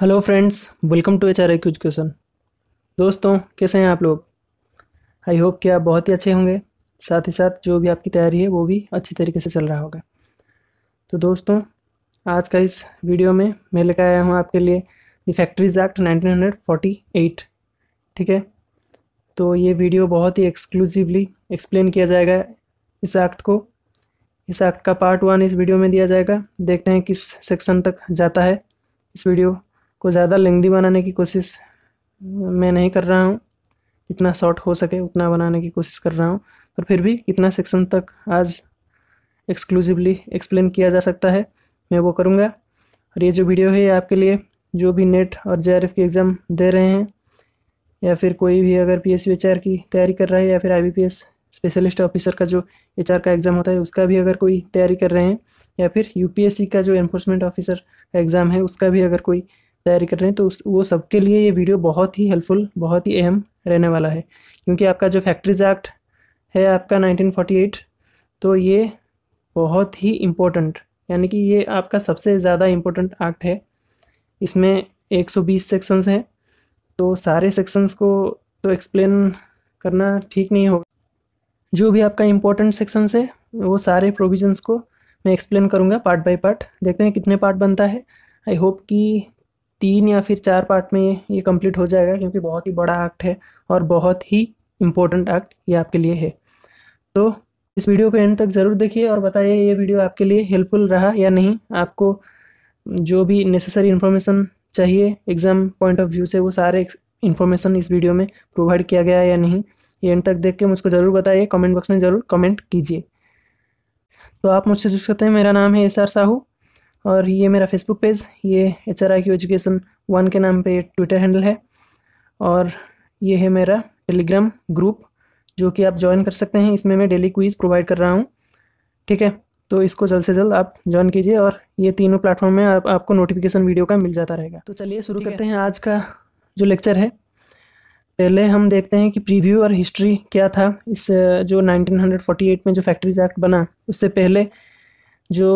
Hello friends welcome to H R education दोस्तों कैसे हैं आप लोग आई होप कि आप बहुत ही अच्छे होंगे साथ ही साथ जो भी आपकी तैयारी है वो भी अच्छी तरीके से चल रहा होगा तो दोस्तों आज का इस वीडियो में मैं लेकर आया हूँ आपके लिए द फैक्ट्रीज एक्ट 1948 ठीक है तो ये वीडियो बहुत ही एक्सक्लूसिवली एक्सप्लेन किया जाएगा इस एक्ट को इस एक्ट का पार्ट वन इस वीडियो में दिया जाएगा देखते हैं किस सेक्शन तक जाता है इस वीडियो को ज़्यादा लेंदी बनाने की कोशिश मैं नहीं कर रहा हूँ जितना शॉर्ट हो सके उतना बनाने की कोशिश कर रहा हूँ पर फिर भी कितना सेक्शन तक आज एक्सक्लूसिवली एक्सप्लेन किया जा सकता है मैं वो करूँगा और ये जो वीडियो है आपके लिए जो भी नेट और जे के एग्ज़ाम दे रहे हैं या फिर कोई भी अगर पी एस की तैयारी कर रहा है या फिर आई स्पेशलिस्ट ऑफिसर का जो एच का एग्ज़ाम होता है उसका भी अगर कोई तैयारी कर रहे हैं या फिर सी का जो एनफोर्समेंट ऑफिसर का एग्ज़ाम है उसका भी अगर कोई तैयारी कर रहे हैं तो उस वो सबके लिए ये वीडियो बहुत ही हेल्पफुल बहुत ही अहम रहने वाला है क्योंकि आपका जो फैक्ट्रीज एक्ट है आपका 1948 तो ये बहुत ही इम्पोर्टेंट यानी कि ये आपका सबसे ज़्यादा इम्पोर्टेंट एक्ट है इसमें 120 सेक्शंस हैं तो सारे सेक्शंस को तो एक्सप्लेन करना ठीक नहीं होगा जो भी आपका इम्पोर्टेंट सेक्शंस है वो सारे प्रोविजंस को मैं एक्सप्लेन करूँगा पार्ट बाई पार्ट देखते हैं कितने पार्ट बनता है आई होप कि तीन या फिर चार पार्ट में ये कंप्लीट हो जाएगा क्योंकि बहुत ही बड़ा एक्ट है और बहुत ही इम्पोर्टेंट एक्ट ये आपके लिए है तो इस वीडियो को एंड तक ज़रूर देखिए और बताइए ये वीडियो आपके लिए हेल्पफुल रहा या नहीं आपको जो भी नेसेसरी इन्फॉर्मेशन चाहिए एग्ज़ाम पॉइंट ऑफ व्यू से वो सारे इन्फॉर्मेशन इस वीडियो में प्रोवाइड किया गया या नहीं ये एंड तक देख के मुझको ज़रूर बताइए कमेंट बॉक्स में ज़रूर कमेंट कीजिए तो आप मुझसे जुड़ सकते हैं मेरा नाम है एस आर साहू और ये मेरा फेसबुक पेज ये H R I Q education one के नाम पे ट्विटर हैंडल है और ये है मेरा टेलीग्राम ग्रुप जो कि आप ज्वाइन कर सकते हैं इसमें मैं डेली क्विज़ प्रोवाइड कर रहा हूँ ठीक है तो इसको जल्द से जल्द आप ज्वाइन कीजिए और ये तीनों प्लेटफॉर्म में आप, आपको नोटिफिकेशन वीडियो का मिल जाता रहेगा तो चलिए शुरू करते हैं आज का जो लेक्चर है पहले हम देखते हैं कि प्रीव्यू और हिस्ट्री क्या था इस जो 1948 में जो फैक्ट्रीज एक्ट बना उससे पहले जो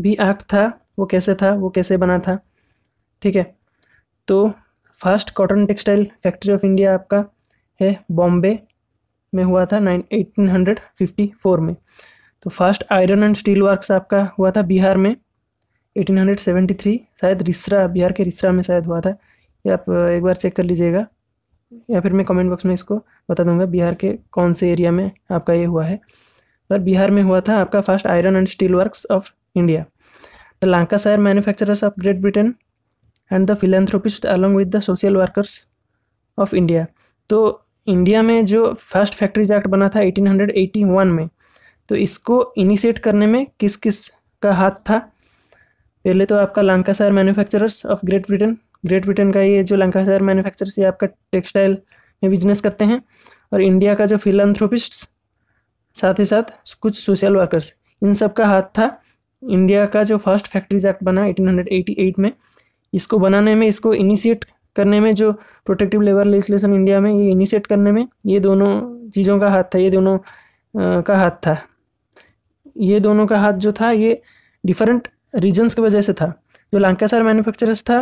भी एक्ट था वो कैसे था वो कैसे बना था ठीक है तो first cotton textile factory of India आपका है बॉम्बे में हुआ था nine eighteen hundred fifty four में तो first iron and steel works आपका हुआ था बिहार में एटीन हंड्रेड सेवेंटी थ्री शायद रिसरा बिहार के रिसरा में शायद हुआ था ये आप एक बार चेक कर लीजिएगा या फिर मैं कमेंट बॉक्स में इसको बता दूंगा बिहार के कौन से एरिया में आपका ये हुआ है पर बिहार में हुआ था आपका first iron and steel works of India. The Lancashire manufacturers of Great Britain and the philanthropists along with the social workers of India तो इंडिया में जो फर्स्ट फैक्ट्रीज एक्ट बना था 1881 में तो इसको इनिशिएट करने में किस किस का हाथ था पहले तो आपका Lancashire manufacturers of Great Britain Great Britain का ये जो लंकाशायर मैन्युफैक्चरर्स ये आपका टेक्सटाइल में बिजनेस करते हैं और इंडिया का जो फिलंथ्रोपिस्ट साथ ही साथ कुछ सोशल वर्कर्स इन सब का हाथ था इंडिया का जो फर्स्ट फैक्ट्रीज एक्ट बना 1888 में इसको बनाने में इसको इनिशिएट करने में जो प्रोटेक्टिव लेबर लेजिस्लेशन इंडिया में ये इनिशिएट करने में ये दोनों चीज़ों का हाथ था ये दोनों आ, का हाथ था ये दोनों का हाथ जो था ये डिफरेंट रीजन्स की वजह से था जो लांकासार मैन्युफैक्चरर्स था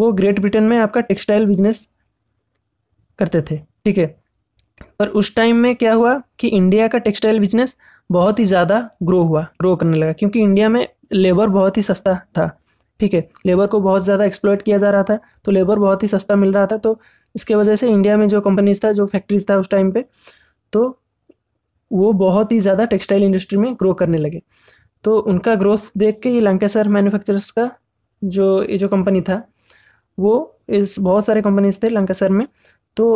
वो ग्रेट ब्रिटेन में आपका टेक्सटाइल बिजनेस करते थे ठीक है पर उस टाइम में क्या हुआ कि इंडिया का टेक्सटाइल बिजनेस बहुत ही ज़्यादा ग्रो हुआ ग्रो करने लगा क्योंकि इंडिया में लेबर बहुत ही सस्ता था ठीक है लेबर को बहुत ज़्यादा एक्सप्लोइट किया जा रहा था तो लेबर बहुत ही सस्ता मिल रहा था तो इसके वजह से इंडिया में जो कंपनीज था जो फैक्ट्रीज था उस टाइम पे तो वो बहुत ही ज़्यादा टेक्सटाइल इंडस्ट्री में ग्रो करने लगे तो उनका ग्रोथ देख के ये लंकेसर मैन्युफैक्चरर्स का जो ये जो कंपनी था वो इस बहुत सारे कंपनीज थे लंकेसर में तो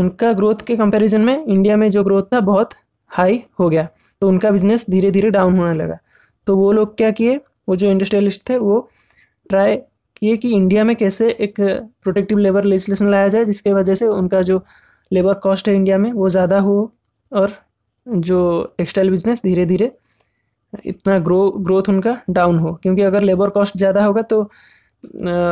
उनका ग्रोथ के कंपैरिजन में इंडिया में जो ग्रोथ था बहुत हाई हो गया तो उनका बिजनेस धीरे धीरे डाउन होने लगा तो वो लोग क्या किए वो जो इंडस्ट्रियलिस्ट थे वो ट्राई किए कि इंडिया में कैसे एक प्रोटेक्टिव लेबर लेजिस्लेशन लाया जाए जिसके वजह से उनका जो लेबर कॉस्ट है इंडिया में वो ज़्यादा हो और जो टेक्सटाइल बिजनेस धीरे धीरे इतना ग्रो ग्रोथ उनका डाउन हो क्योंकि अगर लेबर कॉस्ट ज़्यादा होगा तो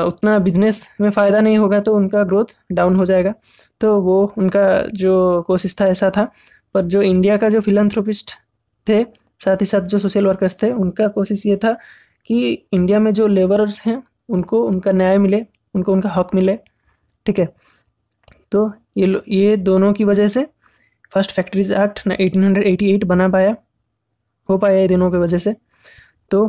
उतना बिजनेस में फ़ायदा नहीं होगा तो उनका ग्रोथ डाउन हो जाएगा तो वो उनका जो कोशिश था ऐसा था पर जो इंडिया का जो फिलंथ्रोपिस्ट थे साथ ही साथ जो सोशल वर्कर्स थे उनका कोशिश ये था कि इंडिया में जो लेबरर्स हैं उनको उनका न्याय मिले उनको उनका हक मिले ठीक है तो ये ये दोनों की वजह से फर्स्ट फैक्ट्रीज एक्ट एट बना पाया हो पाया ये दोनों की वजह से तो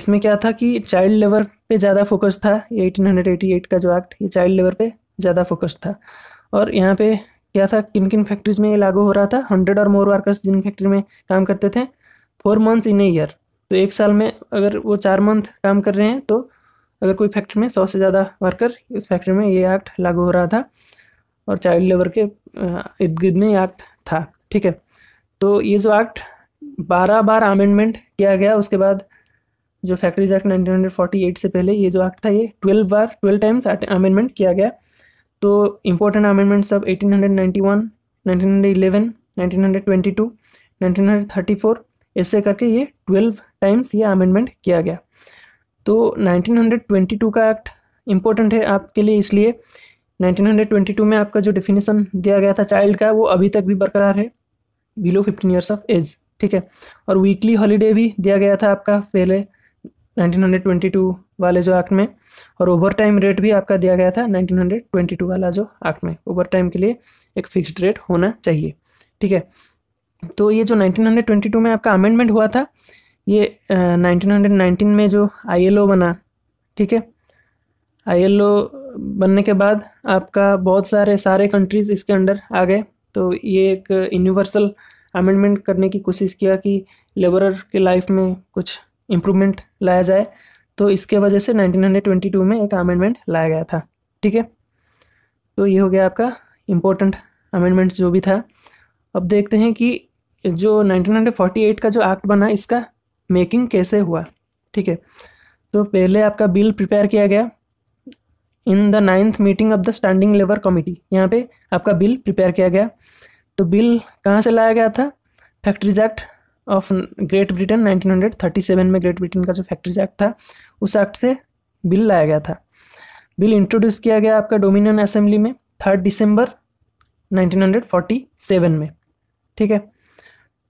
इसमें क्या था कि चाइल्ड लेबर पे ज़्यादा फोकस था ये एट का जो एक्ट ये चाइल्ड लेबर पे ज़्यादा फोकस था और यहाँ पे क्या था किन किन फैक्ट्रीज में ये लागू हो रहा था हंड्रेड और मोर वर्कर्स जिन फैक्ट्री में काम करते थे four months in a year तो एक साल में अगर वो चार मंथ काम कर रहे हैं तो अगर कोई फैक्ट्री में सौ से ज़्यादा वर्कर उस फैक्ट्री में ये एक्ट लागू हो रहा था और चाइल्ड लेबर के इर्द गिर्द में ये एक्ट था ठीक है तो ये जो एक्ट बारह बार अमेंडमेंट किया गया उसके बाद जो फैक्ट्रीज एक्ट 1948 से पहले ये जो एक्ट था ये ट्वेल्व बार ट्वेल्व टाइम्स अमेंडमेंट किया गया तो इम्पोर्टेंट अमेंडमेंट्स अब 1891, 1911, 1922, 1934 ऐसे करके ये ट्वेल्व टाइम्स ये अमेंडमेंट किया गया तो 1922 का एक्ट इम्पोर्टेंट है आपके लिए इसलिए 1922 में आपका जो डेफिनेशन दिया गया था चाइल्ड का वो अभी तक भी बरकरार है बिलो 15 इयर्स ऑफ एज ठीक है और वीकली हॉलीडे भी दिया गया था आपका पहले 1922 वाले जो एक्ट में और ओवर टाइम रेट भी आपका दिया गया था 1922 वाला जो एक्ट में ओवर टाइम के लिए एक फिक्स्ड रेट होना चाहिए ठीक है तो ये जो 1922 में आपका अमेंडमेंट हुआ था ये नाइनटीन में जो आई बना ठीक है आई बनने के बाद आपका बहुत सारे सारे कंट्रीज़ इसके अंडर आ गए तो ये एक यूनिवर्सल अमेंडमेंट करने की कोशिश किया कि लेबरर के लाइफ में कुछ इम्प्रूवमेंट लाया जाए तो इसके वजह से 1922 में एक अमेंडमेंट लाया गया था ठीक है तो ये हो गया आपका इम्पोर्टेंट अमेंडमेंट जो भी था अब देखते हैं कि जो 1948 का जो एक्ट बना इसका मेकिंग कैसे हुआ ठीक है तो पहले आपका बिल प्रिपेयर किया गया in the ninth meeting of the standing labour committee यहाँ पे आपका बिल प्रिपेयर किया गया तो बिल कहाँ से लाया गया था factories act of Great Britain 1937 में ग्रेट ब्रिटेन का जो फैक्ट्रीज एक्ट था उस एक्ट से बिल लाया गया था बिल इंट्रोड्यूस किया गया आपका डोमिनियन असेंबली में थर्ड दिसंबर 1947 में ठीक है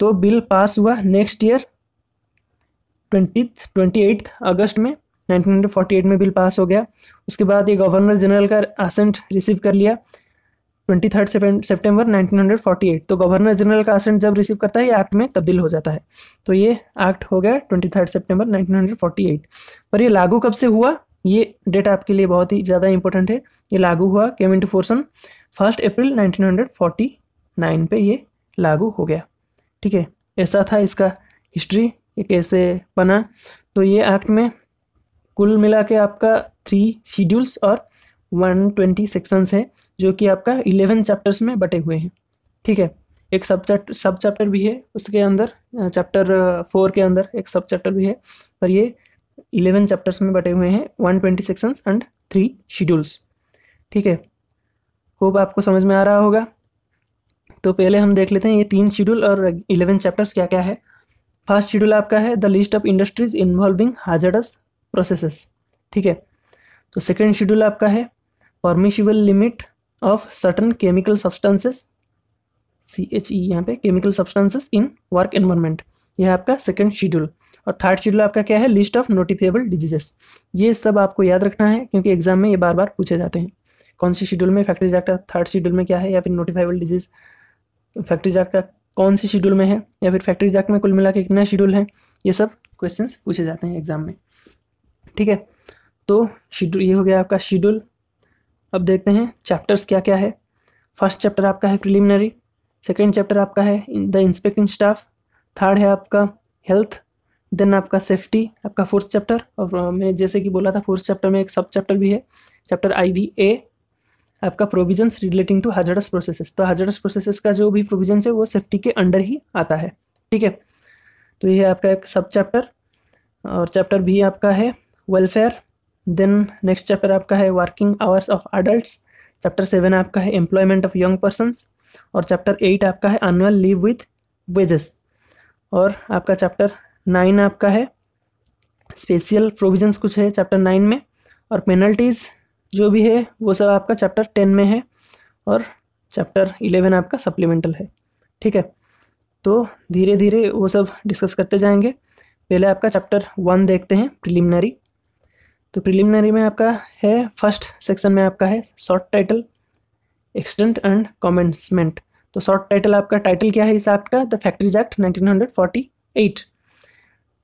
तो बिल पास हुआ next year twenty twenty August में 1948 में बिल पास हो गया उसके बाद ये गवर्नर जनरल का असेंट रिसीव कर लिया twenty third September nineteen hundred forty eight तो गवर्नर जनरल का असेंट जब रिसीव करता है ये एक्ट में तब्दील हो जाता है तो ये एक्ट हो गया twenty third September nineteen hundred forty eight पर ये लागू कब से हुआ ये डेट आपके लिए बहुत ही ज़्यादा इंपॉर्टेंट है ये लागू हुआ came in into force on first April nineteen hundred forty nine पे ये लागू हो गया ठीक है ऐसा था इसका हिस्ट्री ये कैसे बना तो ये एक्ट में कुल मिला के आपका थ्री शेड्यूल्स और वन ट्वेंटी सेक्शंस हैं जो कि आपका इलेवन चैप्टर्स में बटे हुए हैं ठीक है एक सब चैप्टर सब चैप्टर भी है उसके अंदर चैप्टर फोर के अंदर एक सब चैप्टर भी है पर ये इलेवन चैप्टर्स में बटे हुए हैं one twenty sections and three schedules ठीक है होप आपको समझ में आ रहा होगा तो पहले हम देख लेते हैं ये तीन शेड्यूल और इलेवन चैप्टर्स क्या क्या है फर्स्ट शेड्यूल आपका है the list of industries involving hazardous processes ठीक है तो सेकेंड शेड्यूल आपका है permissible limit of certain chemical substances C H E यहाँ पे chemical substances in work environment यह आपका सेकंड शेड्यूल और थर्ड शेड्यूल आपका क्या है लिस्ट ऑफ नोटिफिएबल डिजीजेस ये सब आपको याद रखना है क्योंकि एग्जाम में ये बार बार पूछे जाते हैं कौन सी शेड्यूल में फैक्ट्रीज एक्ट थर्ड शेड्यूल में क्या है या फिर नोटिफाइबल डिजीज फैक्ट्रीज एक्ट कौन सी शेड्यूल में है या फिर फैक्ट्रीज एक्ट में कुल मिला के कितना शेड्यूल है ये सब क्वेश्चन पूछे जाते हैं एग्जाम में ठीक है तो शेड्यूल ये हो गया आपका शेड्यूल अब देखते हैं चैप्टर्स क्या क्या है फर्स्ट चैप्टर आपका है प्रिलिमिनरी सेकेंड चैप्टर आपका है द इंस्पेक्टिंग स्टाफ थर्ड है आपका हेल्थ देन आपका सेफ्टी आपका फोर्थ चैप्टर और मैं जैसे कि बोला था फोर्थ चैप्टर में एक सब चैप्टर भी है चैप्टर आई वी ए आपका provisions relating to hazardous processes तो हाजरस प्रोसेसेस का जो भी प्रोविजन है वो सेफ्टी के अंडर ही आता है ठीक है तो ये है आपका एक सब चैप्टर और चैप्टर भी आपका है वेलफेयर देन नेक्स्ट चैप्टर आपका है working hours of adult chapter seven आपका है एम्प्लॉयमेंट ऑफ यंग पर्सनस और चैप्टर एट आपका है एनुअल लीव विथ वेजेस और आपका चैप्टर नाइन आपका है स्पेशल प्रोविजंस कुछ है चैप्टर नाइन में और पेनल्टीज़ जो भी है वो सब आपका चैप्टर टेन में है और चैप्टर इलेवन आपका सप्लीमेंटल है ठीक है तो धीरे धीरे वो सब डिस्कस करते जाएंगे पहले आपका चैप्टर वन देखते हैं प्रिलिमिनरी तो प्रिलिमिनरी में आपका है फर्स्ट सेक्शन में आपका है short title extent and commencement तो शॉर्ट टाइटल आपका टाइटल क्या है इस एक्ट का द फैक्ट्रीज एक्ट 1948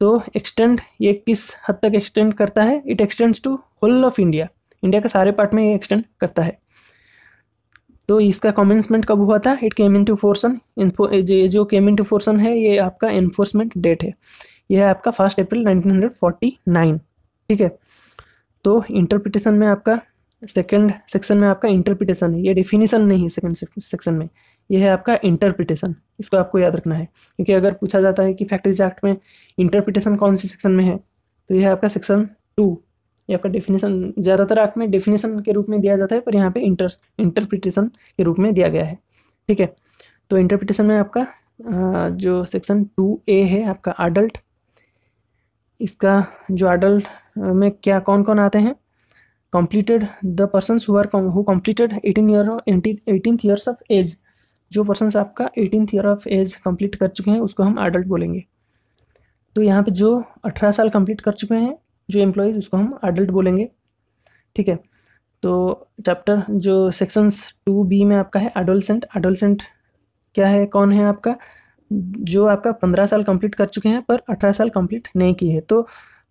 तो एक्सटेंड ये किस हद तक एक्सटेंड करता है it extends to whole of India India के सारे पार्ट में ये एक्सटेंड करता है तो इसका कॉमेंसमेंट कब हुआ था इट केम इन टू फोर्सन ये जो केम इन टू फोर्सन है ये आपका एनफोर्समेंट डेट है यह है आपका फर्स्ट अप्रैल 1949 ठीक है तो इंटरप्रिटेशन में आपका सेकंड सेक्शन में आपका इंटरप्रिटेशन है ये डिफिनेशन नहीं है सेकंड सेक्शन में ये है आपका इंटरप्रिटेशन इसको आपको याद रखना है क्योंकि अगर पूछा जाता है कि फैक्ट्रीज एक्ट में इंटरप्रिटेशन कौन सी सेक्शन में है तो यह है आपका सेक्शन टू ये आपका डेफिनेशन ज़्यादातर एक्ट में डेफिनेशन के रूप में दिया जाता है पर यहाँ पे इंटर इंटरप्रिटेशन के रूप में दिया गया है ठीक है तो इंटरप्रिटेशन में आपका जो सेक्शन टू ए है आपका अडल्ट इसका जो एडल्ट में क्या कौन कौन आते हैं completed the person who are who completed eighteen year 18th years of जो पर्सन आपका eighteenth year of age complete कर चुके हैं उसको हम एडल्ट बोलेंगे तो यहाँ पे जो अठारह साल कंप्लीट कर चुके हैं जो एम्प्लॉयज़ उसको हम एडल्ट बोलेंगे ठीक है तो चैप्टर जो सेक्शंस टू बी में आपका है एडोलसेंट एडोलसेंट क्या है कौन है आपका जो आपका पंद्रह साल कंप्लीट कर चुके हैं पर अठारह साल कंप्लीट नहीं किए हैं तो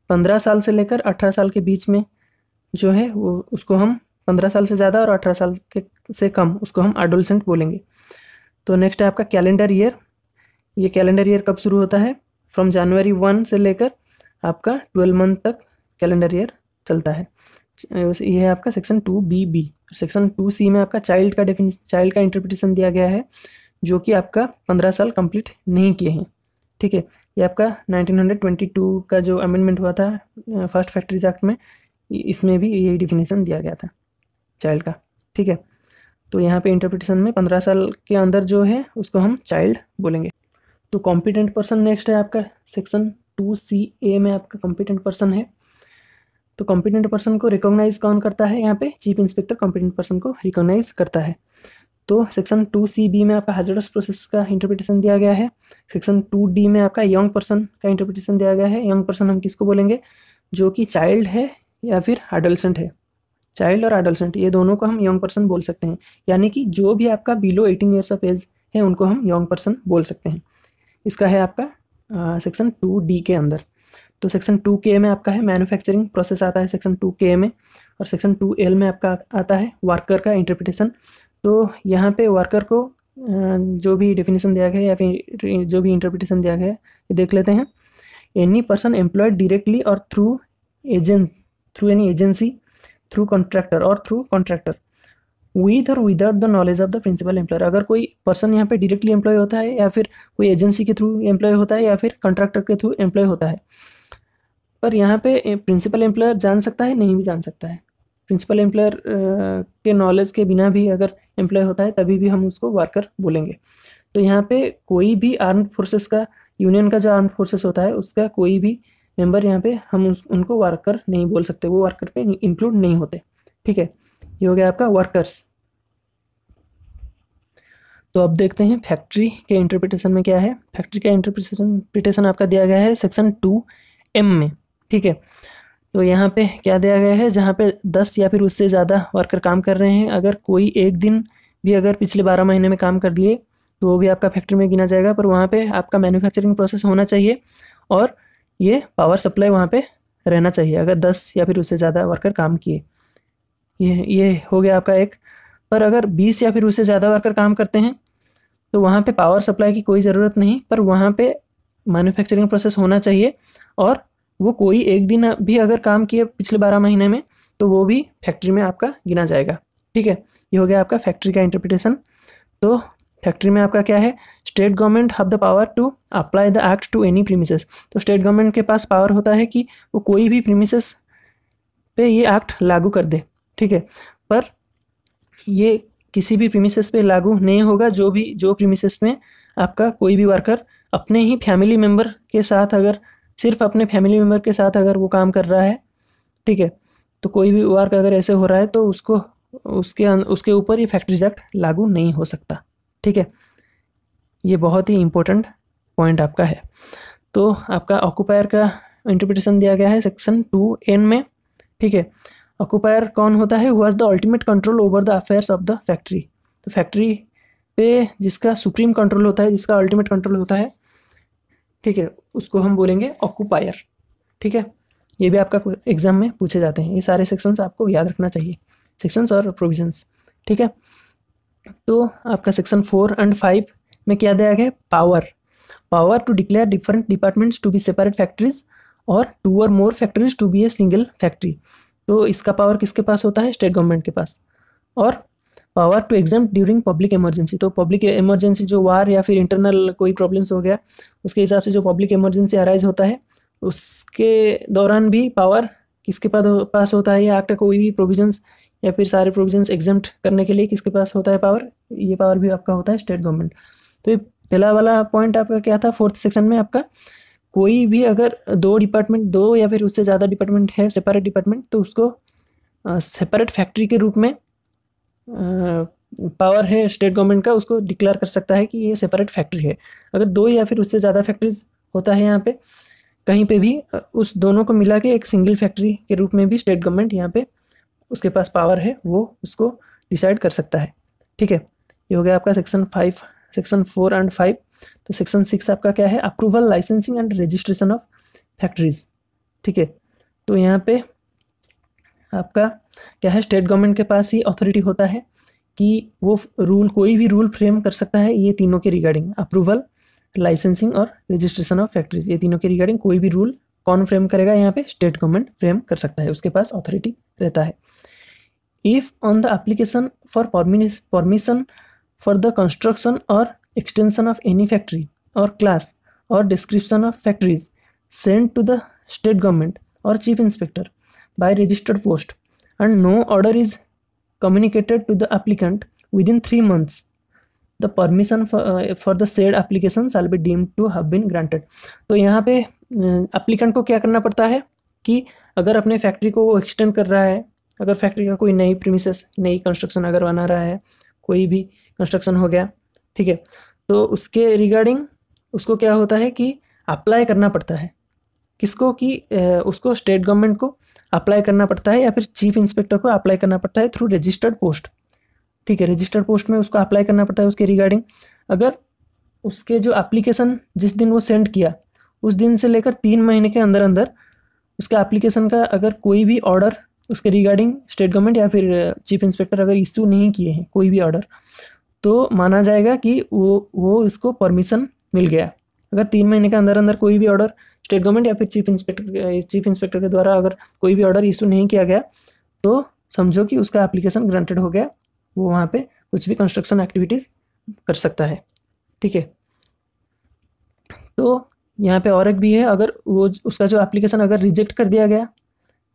पंद्रह साल से लेकर अठारह साल के बीच में जो है वो उसको हम पंद्रह साल से ज़्यादा और अठारह साल के से कम उसको हम एडोलसेंट बोलेंगे तो नेक्स्ट है आपका कैलेंडर ईयर ये कैलेंडर ईयर कब शुरू होता है फ्रॉम जनवरी वन से लेकर आपका ट्वेल्व मंथ तक कैलेंडर ईयर चलता है ये है आपका section two B B section two C में आपका चाइल्ड का डेफिनेशन चाइल्ड का इंटरप्रिटेशन दिया गया है जो कि आपका पंद्रह साल कंप्लीट नहीं किए हैं ठीक है ये आपका 1922 का जो अमेंडमेंट हुआ था फर्स्ट फैक्ट्रीज एक्ट में इसमें भी यही डिफिनेशन दिया गया था चाइल्ड का ठीक है तो यहाँ पे इंटरप्रिटेशन में पंद्रह साल के अंदर जो है उसको हम चाइल्ड बोलेंगे तो कॉम्पिटेंट पर्सन नेक्स्ट है आपका सेक्शन टू सी ए में आपका कॉम्पिटेंट पर्सन है तो कॉम्पिटेंट पर्सन को रिकॉग्नाइज कौन करता है यहाँ पे चीफ इंस्पेक्टर कॉम्पिटेंट पर्सन को रिकॉग्नाइज करता है तो सेक्शन टू सी बी में आपका हजरस प्रोसेस का इंटरप्रिटेशन दिया गया है सेक्शन टू डी में आपका यंग पर्सन का इंटरप्रिटेशन दिया गया है यंग पर्सन हम किसको बोलेंगे जो कि चाइल्ड है या फिर अडल्सेंट है चाइल्ड और अडल्सेंट ये दोनों को हम यंग पर्सन बोल सकते हैं यानी कि जो भी आपका below eighteen years of age है उनको हम यंग पर्सन बोल सकते हैं इसका है आपका सेक्शन टू डी के अंदर तो सेक्शन टू के में आपका है मैन्युफैक्चरिंग प्रोसेस आता है सेक्शन टू के में और सेक्शन टू एल में आपका आता है वर्कर का इंटरप्रिटेशन तो यहाँ पे वर्कर को अं, जो भी डेफिनेशन दिया गया है या फिर जो भी इंटरप्रिटेशन दिया गया है ये देख लेते हैं एनी पर्सन एम्प्लॉयड डायरेक्टली और through agents through any agency through contractor और थ्रू कॉन्ट्रैक्टर विथ और without the knowledge of the principal employer अगर कोई पर्सन यहाँ पे डायरेक्टली एम्प्लॉय होता है या फिर कोई एजेंसी के थ्रू एम्प्लॉय होता है या फिर कॉन्ट्रैक्टर के थ्रू एम्प्लॉय होता है पर यहाँ पे प्रिंसिपल एम्प्लॉयर जान सकता है नहीं भी जान सकता है प्रिंसिपल एम्प्लॉयर uh, के नॉलेज के बिना भी अगर एम्प्लॉय होता है तभी भी हम उसको वर्कर बोलेंगे तो यहाँ पे कोई भी आर्म फोर्सेस का यूनियन का जो आर्म फोर्सेस होता है उसका कोई भी मेंबर यहाँ पे हम उस, उनको वर्कर नहीं बोल सकते वो वर्कर पे इंक्लूड नहीं होते ठीक है ये हो गया आपका वर्कर्स तो अब देखते हैं फैक्ट्री के इंटरप्रिटेशन में क्या है फैक्ट्री का इंटरप्रिटेशन आपका दिया गया है सेक्शन टू एम में ठीक है तो यहाँ पे क्या दिया गया है जहाँ पे दस या फिर उससे ज़्यादा वर्कर काम कर रहे हैं अगर कोई एक दिन भी अगर पिछले बारह महीने में काम कर लिए तो वो भी आपका फैक्ट्री में गिना जाएगा पर वहाँ पे आपका मैन्युफैक्चरिंग प्रोसेस होना चाहिए और ये पावर सप्लाई वहाँ पे रहना चाहिए अगर दस या फिर उससे ज़्यादा वर्कर काम किए ये ये हो गया आपका एक पर अगर बीस या फिर उससे ज़्यादा वर्कर काम करते हैं तो वहाँ पर पावर सप्लाई की कोई ज़रूरत नहीं पर वहाँ पर मैनुफैक्चरिंग प्रोसेस होना चाहिए और वो कोई एक दिन भी अगर काम किए पिछले बारह महीने में तो वो भी फैक्ट्री में आपका गिना जाएगा ठीक है ये हो गया आपका फैक्ट्री का इंटरप्रिटेशन तो फैक्ट्री में आपका क्या है state government have the power to apply the act to any premises तो स्टेट गवर्नमेंट के पास पावर होता है कि वो कोई भी प्रीमिसेस पे ये एक्ट लागू कर दे ठीक है पर ये किसी भी प्रीमिसेस पे लागू नहीं होगा जो भी जो प्रीमिसेस में आपका कोई भी वर्कर अपने ही फैमिली मेम्बर के साथ अगर सिर्फ अपने फैमिली मेम्बर के साथ अगर वो काम कर रहा है ठीक है तो कोई भी वर्क अगर ऐसे हो रहा है तो उसको उसके उसके ऊपर ये फैक्ट्री एक्ट लागू नहीं हो सकता ठीक है ये बहुत ही इंपॉर्टेंट पॉइंट आपका है तो आपका ऑक्यूपायर का इंटरप्रिटेशन दिया गया है सेक्शन टू एन में ठीक है ऑक्यूपायर कौन होता है हुआ the ultimate control over the affairs of the factory तो फैक्ट्री पे जिसका सुप्रीम कंट्रोल होता है जिसका अल्टीमेट कंट्रोल होता है ठीक है उसको हम बोलेंगे ऑक्यूपायर ठीक है ये भी आपका एग्जाम में पूछे जाते हैं ये सारे सेक्शंस आपको याद रखना चाहिए सेक्शंस और प्रोविजंस ठीक है तो आपका सेक्शन फोर एंड फाइव में क्या दिया गया है power power to declare different departments to be separate factories और टू और more factories to be a single factory तो इसका पावर किसके पास होता है स्टेट गवर्नमेंट के पास और power to exempt during public emergency तो पब्लिक इमरजेंसी जो वार या फिर इंटरनल कोई प्रॉब्लम्स हो गया उसके हिसाब से जो पब्लिक इमरजेंसी अराइज होता है उसके दौरान भी पावर किसके पास पास होता है या एक्ट का कोई भी प्रोविजंस या फिर सारे प्रोविजंस एग्जाम्ट करने के लिए किसके पास होता है पावर ये पावर भी आपका होता है स्टेट गवर्नमेंट तो ये पहला वाला पॉइंट आपका क्या था फोर्थ सेक्शन में आपका कोई भी अगर दो डिपार्टमेंट दो या फिर उससे ज़्यादा डिपार्टमेंट है सेपरेट डिपार्टमेंट तो उसको सेपरेट फैक्ट्री के रूप में पावर है स्टेट गवर्नमेंट का उसको डिक्लेयर कर सकता है कि ये सेपरेट फैक्ट्री है अगर दो या फिर उससे ज़्यादा फैक्ट्रीज होता है यहाँ पे कहीं पे भी उस दोनों को मिला के एक सिंगल फैक्ट्री के रूप में भी स्टेट गवर्नमेंट यहाँ पे उसके पास पावर है वो उसको डिसाइड कर सकता है ठीक है ये हो गया आपका section five section four and five तो सेक्शन सिक्स आपका क्या है approval licensing and registration of factories ठीक है तो यहाँ पे आपका क्या है स्टेट गवर्नमेंट के पास ही अथॉरिटी होता है कि वो रूल कोई भी रूल फ्रेम कर सकता है ये तीनों के रिगार्डिंग अप्रूवल लाइसेंसिंग और रजिस्ट्रेशन ऑफ फैक्ट्रीज ये तीनों के रिगार्डिंग कोई भी रूल कौन फ्रेम करेगा यहाँ पे स्टेट गवर्नमेंट फ्रेम कर सकता है उसके पास अथॉरिटी रहता है if on the application for permission for the construction और एक्सटेंशन ऑफ एनी फैक्ट्री और क्लास और description of factories send to the state government और chief inspector by registered post and no order is communicated to the applicant within 3 months the permission for the said application shall be deemed to have been granted तो यहाँ पे applicant uh, को क्या करना पड़ता है कि अगर अपने फैक्ट्री को वो एक्सटेंड कर रहा है अगर फैक्ट्री का कोई नई प्रीमिसेस नई कंस्ट्रक्शन अगर बना रहा है कोई भी कंस्ट्रक्शन हो गया ठीक है तो उसके रिगार्डिंग उसको क्या होता है कि अप्लाई करना पड़ता है किसको कि uh, उसको स्टेट गवर्नमेंट को अप्लाई करना पड़ता है या फिर चीफ इंस्पेक्टर को अप्लाई करना पड़ता है थ्रू रजिस्टर्ड पोस्ट ठीक है रजिस्टर्ड पोस्ट में उसको अप्लाई करना पड़ता है उसके रिगार्डिंग अगर उसके जो एप्लीकेशन जिस दिन वो सेंड किया उस दिन से लेकर तीन महीने के अंदर अंदर उसके एप्लीकेशन का अगर कोई भी ऑर्डर उसके रिगार्डिंग स्टेट गवर्नमेंट या फिर चीफ इंस्पेक्टर अगर इश्यू नहीं किए हैं कोई भी ऑर्डर तो माना जाएगा कि वो वो इसको परमिशन मिल गया अगर तीन महीने के अंदर अंदर कोई भी ऑर्डर स्टेट गवर्नमेंट या फिर चीफ इंस्पेक्टर चीफ इंस्पेक्टर के द्वारा अगर कोई भी ऑर्डर इशू नहीं किया गया तो समझो कि उसका एप्लीकेशन ग्रांटेड हो गया वो वहाँ पे कुछ भी कंस्ट्रक्शन एक्टिविटीज़ कर सकता है ठीक है तो यहाँ पे और एक भी है अगर वो उसका जो एप्लीकेशन अगर रिजेक्ट कर दिया गया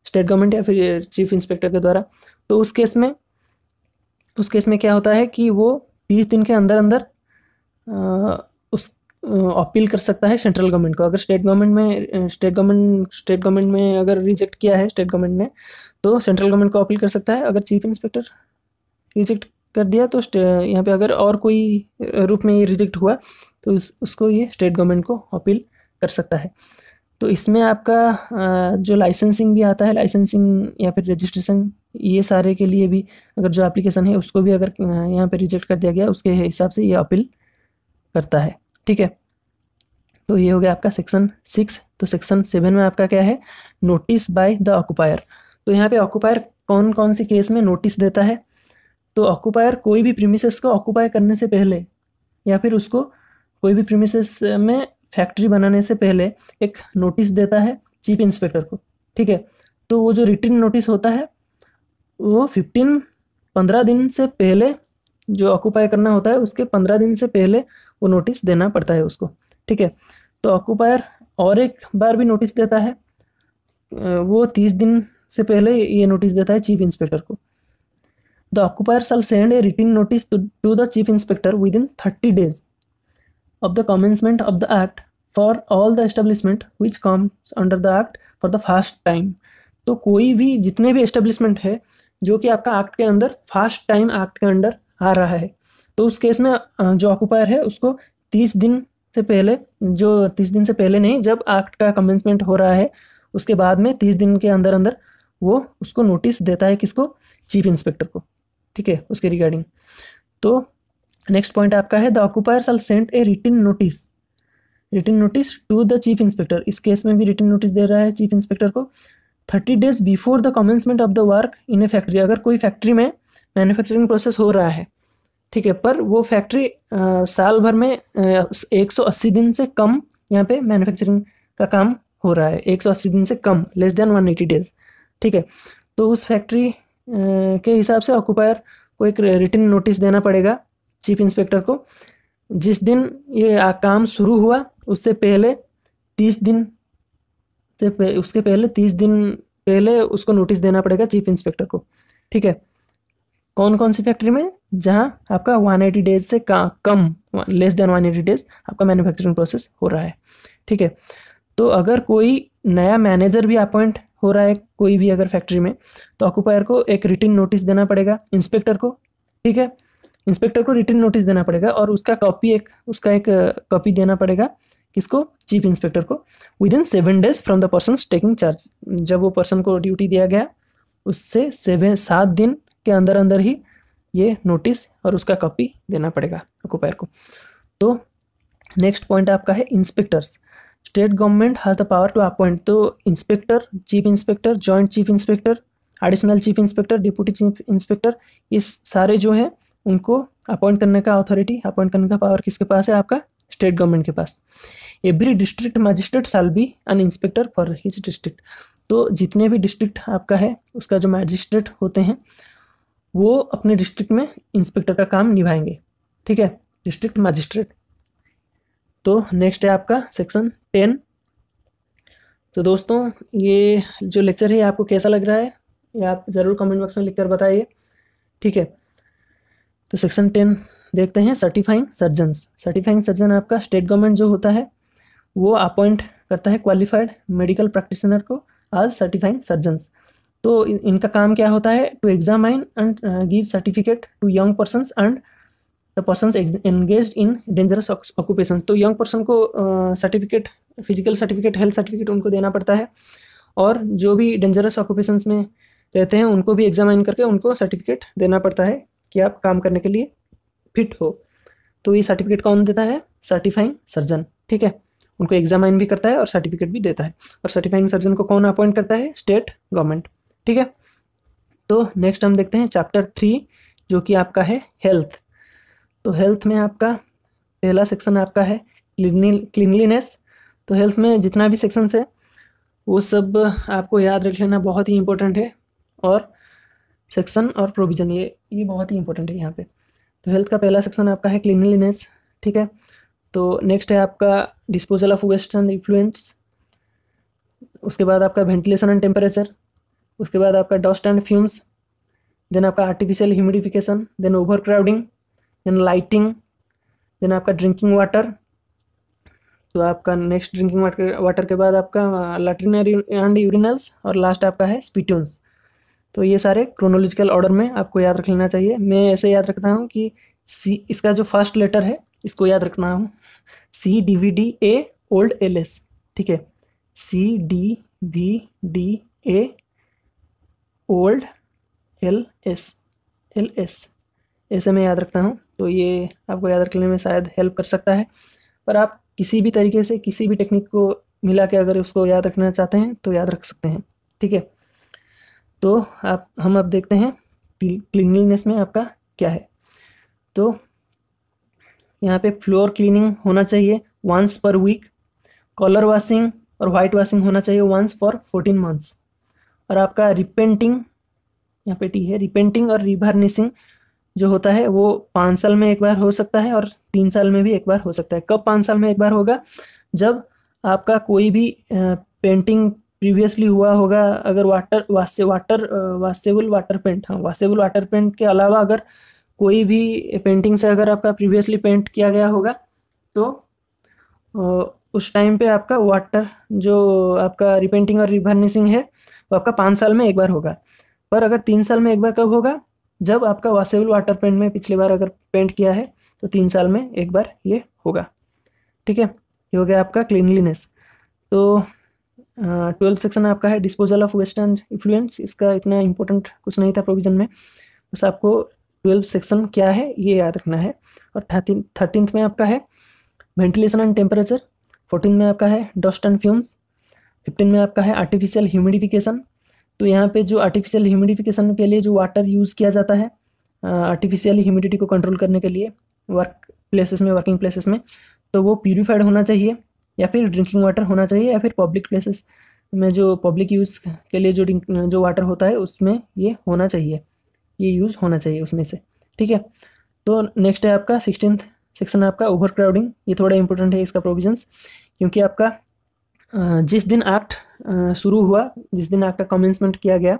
स्टेट गवर्नमेंट या फिर चीफ इंस्पेक्टर के द्वारा तो उस केस में उस केस में क्या होता है कि वो तीस दिन के अंदर अंदर अपील कर सकता है सेंट्रल गवर्नमेंट को अगर स्टेट गवर्नमेंट में स्टेट गवर्नमेंट स्टेट गवर्नमेंट में अगर रिजेक्ट किया है स्टेट गवर्नमेंट ने तो सेंट्रल गवर्नमेंट को अपील कर सकता है अगर चीफ इंस्पेक्टर रिजेक्ट कर दिया तो यहाँ पे अगर और कोई रूप में ये रिजेक्ट हुआ तो उस, उसको ये स्टेट गवर्नमेंट को अपील कर सकता है तो इसमें आपका जो लाइसेंसिंग भी आता है लाइसेंसिंग या फिर रजिस्ट्रेशन ये सारे के लिए भी अगर जो एप्लीकेशन है उसको भी अगर यहाँ पे रिजेक्ट कर दिया गया उसके हिसाब से ये अपील करता है ठीक है तो ये हो गया आपका सेक्शन सिक्स तो सेक्शन सेवन में आपका क्या है नोटिस बाय द ऑक्युपायर तो यहाँ पे ऑक्युपायर कौन कौन सी केस में नोटिस देता है तो ऑक्युपायर कोई भी प्रीमिसेस को ऑक्युपाई करने से पहले या फिर उसको कोई भी प्रीमिसेस में फैक्ट्री बनाने से पहले एक नोटिस देता है चीफ इंस्पेक्टर को ठीक है तो वो जो रिटर्न नोटिस होता है वो फिफ्टीन पंद्रह दिन से पहले जो ऑक्यूपाई करना होता है उसके पंद्रह दिन से पहले वो नोटिस देना पड़ता है उसको ठीक है तो ऑक्यूपायर और एक बार भी नोटिस देता है वो तीस दिन से पहले ये नोटिस देता है चीफ इंस्पेक्टर को the occupier shall send a written notice to the chief inspector within thirty days of the commencement of the act for all the establishment which comes under the act for the first time तो कोई भी जितने भी establishment है जो कि आपका act के अंदर फास्ट टाइम एक्ट के अंडर आ रहा है तो उस केस में जो ऑक्यूपायर है उसको तीस दिन से पहले जो तीस दिन से पहले नहीं जब एक्ट का कमेंसमेंट हो रहा है उसके बाद में तीस दिन के अंदर अंदर वो उसको नोटिस देता है किसको चीफ इंस्पेक्टर को ठीक है उसके रिगार्डिंग तो नेक्स्ट पॉइंट आपका है the occupier shall send a return notice return notice to the chief inspector इस केस में भी रिटर्न नोटिस दे रहा है चीफ इंस्पेक्टर को thirty days before the commencement of the work in a factory अगर कोई फैक्ट्री में मैन्युफैक्चरिंग प्रोसेस हो रहा है ठीक है पर वो फैक्ट्री साल भर में एक सौ अस्सी दिन से कम यहाँ पे मैन्युफैक्चरिंग का काम हो रहा है एक सौ अस्सी दिन से कम less than one eighty days ठीक है तो उस फैक्ट्री के हिसाब से ऑक्यूपायर को एक रिटर्न नोटिस देना पड़ेगा चीफ इंस्पेक्टर को जिस दिन ये काम शुरू हुआ उससे पहले तीस दिन से पे, उसके पहले तीस दिन पहले उसको नोटिस देना पड़ेगा चीफ इंस्पेक्टर को ठीक है कौन कौन सी फैक्ट्री में जहाँ आपका 180 डेज से का कम लेस देन 180 डेज आपका मैन्युफैक्चरिंग प्रोसेस हो रहा है ठीक है तो अगर कोई नया मैनेजर भी अपॉइंट हो रहा है कोई भी अगर फैक्ट्री में तो ऑक्यूपायर को एक रिटर्न नोटिस देना पड़ेगा इंस्पेक्टर को ठीक है इंस्पेक्टर को रिटर्न नोटिस देना पड़ेगा और उसका कॉपी एक उसका एक कॉपी देना पड़ेगा किसको चीफ इंस्पेक्टर को within seven days from the person taking charge जब वो पर्सन को ड्यूटी दिया गया उससे सेवन सात दिन के अंदर अंदर ही ये नोटिस और उसका कॉपी देना पड़ेगा ऑक्यूपायर को तो नेक्स्ट पॉइंट आपका है inspectors state government has the power to appoint तो inspector chief inspector joint chief inspector additional chief inspector deputy chief inspector ये सारे जो हैं उनको अपॉइंट करने का अथॉरिटी अपॉइंट करने का पावर किसके पास है आपका स्टेट गवर्नमेंट के पास every district magistrate shall be an inspector for his district तो जितने भी डिस्ट्रिक्ट आपका है उसका जो मजिस्ट्रेट होते हैं वो अपने डिस्ट्रिक्ट में इंस्पेक्टर का काम निभाएंगे ठीक है डिस्ट्रिक्ट मजिस्ट्रेट तो नेक्स्ट है आपका सेक्शन टेन तो दोस्तों ये जो लेक्चर है आपको कैसा लग रहा है ये आप ज़रूर कमेंट बॉक्स में लिखकर बताइए ठीक है तो सेक्शन टेन देखते हैं सर्टिफाइंग सर्जन्स सर्टिफाइंग सर्जन आपका स्टेट गवर्नमेंट जो होता है वो अपॉइंट करता है क्वालिफाइड मेडिकल प्रैक्टिशनर को आज सर्टिफाइंग सर्जन्स तो इन, इनका काम क्या होता है to examine and give certificate to young person and the person engage in dangerous occupation तो यंग पर्सन को certificate physical certificate health certificate उनको देना पड़ता है और जो भी डेंजरस ऑक्यूपेशन में रहते हैं उनको भी एग्जामाइन करके उनको सर्टिफिकेट देना पड़ता है कि आप काम करने के लिए फिट हो तो ये सर्टिफिकेट कौन देता है सर्टिफाइंग सर्जन ठीक है उनको एग्जामाइन भी करता है और सर्टिफिकेट भी देता है और सर्टिफाइंग सर्जन को कौन अपॉइंट करता है स्टेट गवर्नमेंट ठीक है तो नेक्स्ट हम देखते हैं चैप्टर थ्री जो कि आपका है हेल्थ तो हेल्थ में आपका पहला सेक्शन आपका है क्लिनलीनेस तो हेल्थ में जितना भी सेक्शंस है वो सब आपको याद रख लेना बहुत ही इम्पोर्टेंट है और सेक्शन और प्रोविज़न ये ये बहुत ही इंपॉर्टेंट है यहाँ पे तो हेल्थ का पहला सेक्शन आपका है क्लिनलीनेस ठीक है तो नेक्स्ट है आपका disposal of waste and influence उसके बाद आपका वेंटिलेशन एंड टेम्परेचर उसके बाद आपका डस्ट एंड फ्यूम्स देन आपका artificial humidification then overcrowding then lighting then आपका ड्रिंकिंग वाटर तो आपका नेक्स्ट ड्रिंकिंग वाटर वाटर के बाद आपका लैटरिनरी एंड यूरिनल्स और लास्ट आपका है स्पीट्यून्स तो ये सारे क्रोनोलॉजिकल ऑर्डर में आपको याद रख लेना चाहिए मैं ऐसे याद रखता हूँ कि सी इसका जो फर्स्ट लेटर है इसको याद रखना हूँ C D V D A old L S ठीक है C D V D A old L S L S ऐसे मैं याद रखता हूँ तो ये आपको याद रखने में शायद हेल्प कर सकता है पर आप किसी भी तरीके से किसी भी टेक्निक को मिला के अगर उसको याद रखना चाहते हैं तो याद रख सकते हैं ठीक है तो आप हम अब देखते हैं क्लिनलीनेस में आपका क्या है तो यहाँ पे फ्लोर क्लीनिंग होना चाहिए once per week colour washing और वाइट वॉशिंग होना चाहिए वंस फॉर फोर्टीन मंथ्स और आपका रिपेंटिंग यहाँ पे टी है रिपेंटिंग और रिवर्निशिंग जो होता है वो पाँच साल में एक बार हो सकता है और तीन साल में भी एक बार हो सकता है कब पाँच साल में एक बार होगा जब आपका कोई भी पेंटिंग प्रीवियसली हुआ होगा अगर water wash water washable water paint हाँ वासेबल वाटर पेंट के अलावा अगर कोई भी पेंटिंग से अगर आपका प्रीवियसली पेंट किया गया होगा तो उस टाइम पे आपका वाटर जो आपका रिपेंटिंग और रिवर्निशिंग है वो आपका पाँच साल में एक बार होगा पर अगर तीन साल में एक बार कब होगा जब आपका वॉशेबल वाटर पेंट में पिछली बार अगर पेंट किया है तो तीन साल में एक बार ये होगा ठीक है ये हो गया आपका क्लीनलीनेस तो ट्वेल्थ सेक्शन आपका है disposal of waste and influence इसका इतना इंपॉर्टेंट कुछ नहीं था प्रोविजन में बस आपको ट्वेल्थ सेक्शन क्या है ये याद रखना है और थर्टीन थर्टीनथ में आपका है वेंटिलेशन एंड टेम्परेचर फोर्टीन में आपका है डस्ट एंड फ्यूम्स फिफ्टीन में आपका है आर्टिफिशियल ह्यूमिडिफिकेशन तो यहाँ पे जो आर्टिफिशियल ह्यूमिडिफिकेशन के लिए जो वाटर यूज़ किया जाता है आर्टिफिशियल ह्यूमिडिटी को कंट्रोल करने के लिए वर्क प्लेसेस में वर्किंग प्लेसेस में तो वो प्योरीफाइड होना चाहिए या फिर ड्रिंकिंग वाटर होना चाहिए या फिर पब्लिक प्लेसेस में जो पब्लिक यूज़ के लिए जो जो वाटर होता है उसमें ये होना चाहिए ये यूज़ होना चाहिए उसमें से ठीक है तो नेक्स्ट है आपका सिक्सटीन सेक्शन आपका ओवर क्राउडिंग ये थोड़ा इंपॉर्टेंट है इसका प्रोविजंस क्योंकि आपका जिस दिन एक्ट शुरू हुआ जिस दिन एक्ट का कमेंसमेंट किया गया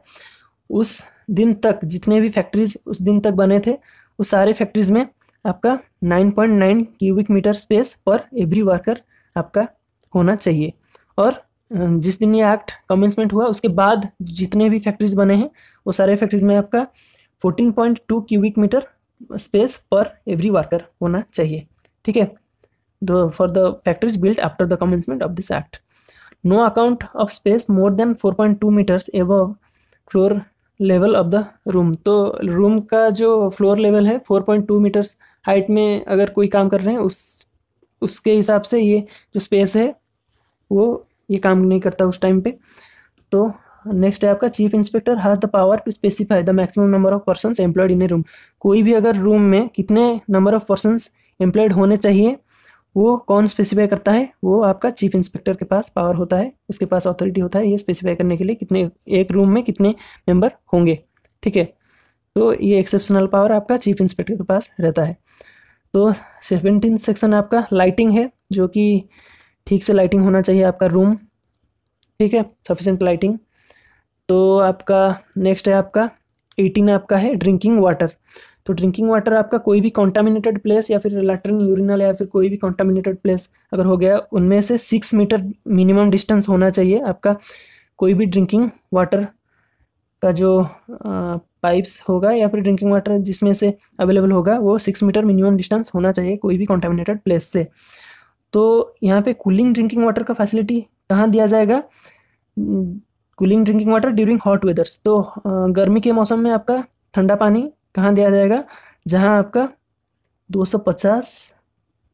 उस दिन तक जितने भी फैक्ट्रीज उस दिन तक बने थे उस सारे फैक्ट्रीज में आपका 9.9 cubic metre space per every worker आपका होना चाहिए और जिस दिन ये एक्ट कमेंसमेंट हुआ उसके बाद जितने भी फैक्ट्रीज बने हैं वो सारे फैक्ट्रीज में आपका 14.2 cubic metre space per every worker होना चाहिए ठीक है दो for the factories build after the commencement of this act of space more than four point 4.2 metres above floor level of the room तो रूम का जो फ्लोर लेवल है 4.2 metres height में अगर कोई काम कर रहे हैं उस उसके हिसाब से ये जो स्पेस है वो ये काम नहीं करता उस टाइम पे तो नेक्स्ट है आपका chief inspector has the power to specify the maximum number of person employed in a room कोई भी अगर रूम में कितने नंबर ऑफ पर्सन एम्प्लॉयड होने चाहिए वो कौन स्पेसिफाई करता है वो आपका चीफ इंस्पेक्टर के पास पावर होता है उसके पास अथॉरिटी होता है ये स्पेसिफाई करने के लिए कितने एक रूम में कितने मेंबर होंगे ठीक है तो ये एक्सेप्शनल पावर आपका चीफ इंस्पेक्टर के पास रहता है तो सेवनटीन सेक्शन आपका लाइटिंग है जो कि ठीक से लाइटिंग होना चाहिए आपका रूम ठीक है सफिशेंट लाइटिंग तो आपका नेक्स्ट है आपका एटीन आपका है ड्रिंकिंग वाटर तो ड्रिंकिंग वाटर आपका कोई भी कॉन्टामिनेटेड प्लेस या फिर लैटरिन यूरिनल या फिर कोई भी कॉन्टामिनेटेड प्लेस अगर हो गया उनमें से सिक्स मीटर मिनिमम डिस्टेंस होना चाहिए आपका कोई भी ड्रिंकिंग वाटर का जो पाइप्स होगा या फिर ड्रिंकिंग वाटर जिसमें से अवेलेबल होगा वो सिक्स मीटर मिनिमम डिस्टेंस होना चाहिए कोई भी कॉन्टामिनेटेड प्लेस से तो यहाँ पे कूलिंग ड्रिंकिंग वाटर का फैसिलिटी कहाँ दिया जाएगा cooling drinking water during hot weathers तो गर्मी के मौसम में आपका ठंडा पानी कहाँ दिया जाएगा जहाँ आपका 250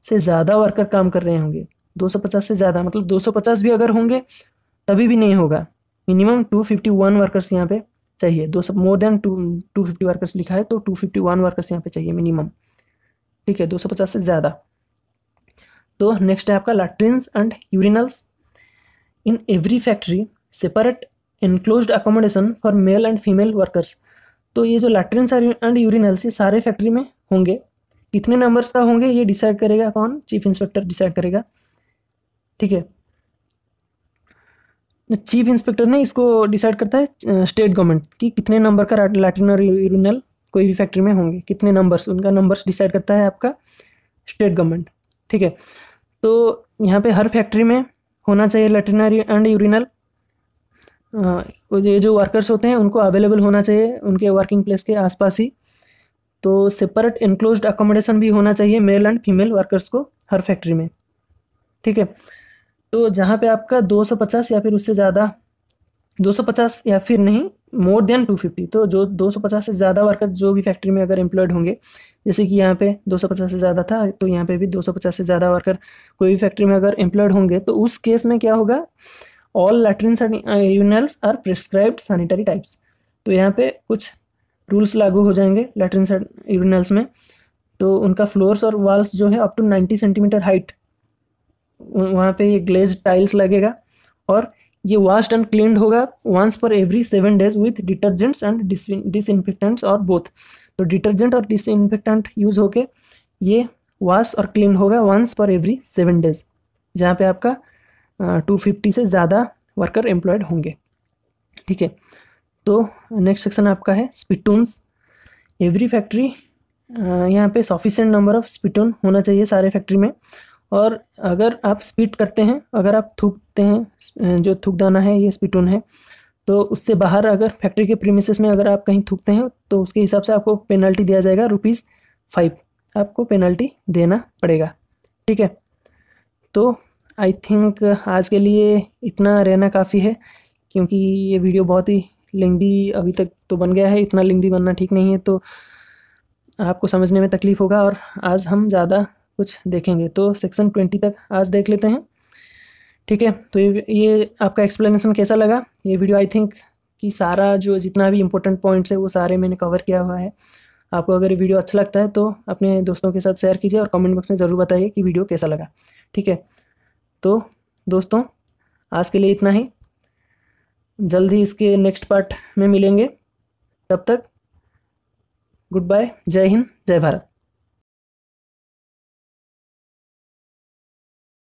से ज़्यादा वर्कर काम कर रहे होंगे 250 से ज़्यादा मतलब 250 भी अगर होंगे तभी भी नहीं होगा मिनिमम 251 वर्कर्स यहाँ पे चाहिए दो सौ more than two two fifty workers लिखा है तो टू फिफ्टी वन वर्कर्स यहाँ पे चाहिए मिनिमम ठीक है दो सौ पचास से ज़्यादा तो नेक्स्ट है आपका latrines and urinals in every factory separate enclosed accommodation for male and female workers तो ये जो लैट्रिन एंड यूरिन ये सारे फैक्ट्री में होंगे कितने नंबर्स का होंगे ये डिसाइड करेगा कौन चीफ इंस्पेक्टर डिसाइड करेगा ठीक है चीफ इंस्पेक्टर ने इसको डिसाइड करता है स्टेट गवर्नमेंट कि कितने नंबर का लैटरिन और यूरिनल कोई भी फैक्ट्री में होंगे कितने नंबर्स उनका नंबर्स डिसाइड करता है आपका स्टेट गवर्नमेंट ठीक है तो यहाँ पे हर फैक्ट्री में होना चाहिए लैट्रिन एंड यूरिनल हाँ, ये जो वर्कर्स होते हैं उनको अवेलेबल होना चाहिए उनके वर्किंग प्लेस के आसपास ही तो सेपरेट इनक्लोज अकोमोडेशन भी होना चाहिए मेल एंड फीमेल वर्कर्स को हर फैक्ट्री में ठीक है तो जहाँ पे आपका 250 या फिर उससे ज़्यादा 250 या फिर नहीं मोर देन 250 तो जो 250 से ज़्यादा वर्कर्स जो भी फैक्ट्री में अगर एम्प्लॉयड होंगे जैसे कि यहाँ पे 250 से ज़्यादा था तो यहाँ पे भी 250 से ज़्यादा वर्कर कोई भी फैक्ट्री में अगर एम्प्लॉयड होंगे तो उस केस में क्या होगा all latrine urinals are prescribed sanitary types तो यहाँ पे कुछ रूल्स लागू हो जाएंगे लेटरिन यूरिनल्स में तो उनका फ्लोर्स और वॉल्स जो है up to ninety centimetre height वहाँ पे ये ग्लेज टाइल्स लगेगा और ये वाश्ड एंड क्लीन्ड होगा once per every seven days with detergents and disinfectants और बोथ तो डिटर्जेंट और डिसइनफेक्टेंट यूज होके ये वॉश और क्लीन होगा once per every seven days जहाँ पे आपका टू फिफ्टी से ज़्यादा वर्कर एम्प्लॉयड होंगे ठीक है तो नेक्स्ट सेक्शन आपका है स्पिटून्स एवरी फैक्ट्री यहाँ पे सफिशेंट नंबर ऑफ स्पिटून होना चाहिए सारे फैक्ट्री में और अगर आप स्पिट करते हैं अगर आप थूकते हैं जो थूक दाना है ये स्पिटून है तो उससे बाहर अगर फैक्ट्री के प्रीमिसेस में अगर आप कहीं थूकते हैं तो उसके हिसाब से आपको पेनल्टी दिया जाएगा रुपीज़ फाइव आपको पेनल्टी देना पड़ेगा ठीक है तो आई थिंक uh, आज के लिए इतना रहना काफ़ी है क्योंकि ये वीडियो बहुत ही लेंदी अभी तक तो बन गया है इतना लेंदी बनना ठीक नहीं है तो आपको समझने में तकलीफ़ होगा और आज हम ज़्यादा कुछ देखेंगे तो सेक्शन ट्वेंटी तक आज देख लेते हैं ठीक है तो ये ये आपका एक्सप्लेनेशन कैसा लगा ये वीडियो आई थिंक कि सारा जो जितना भी इम्पोर्टेंट पॉइंट्स है वो सारे मैंने कवर किया हुआ है आपको अगर वीडियो अच्छा लगता है तो अपने दोस्तों के साथ शेयर कीजिए और कमेंट बॉक्स में ज़रूर बताइए कि वीडियो कैसा लगा ठीक है तो दोस्तों आज के लिए इतना ही जल्द ही इसके नेक्स्ट पार्ट में मिलेंगे तब तक गुड बाय जय हिंद जय भारत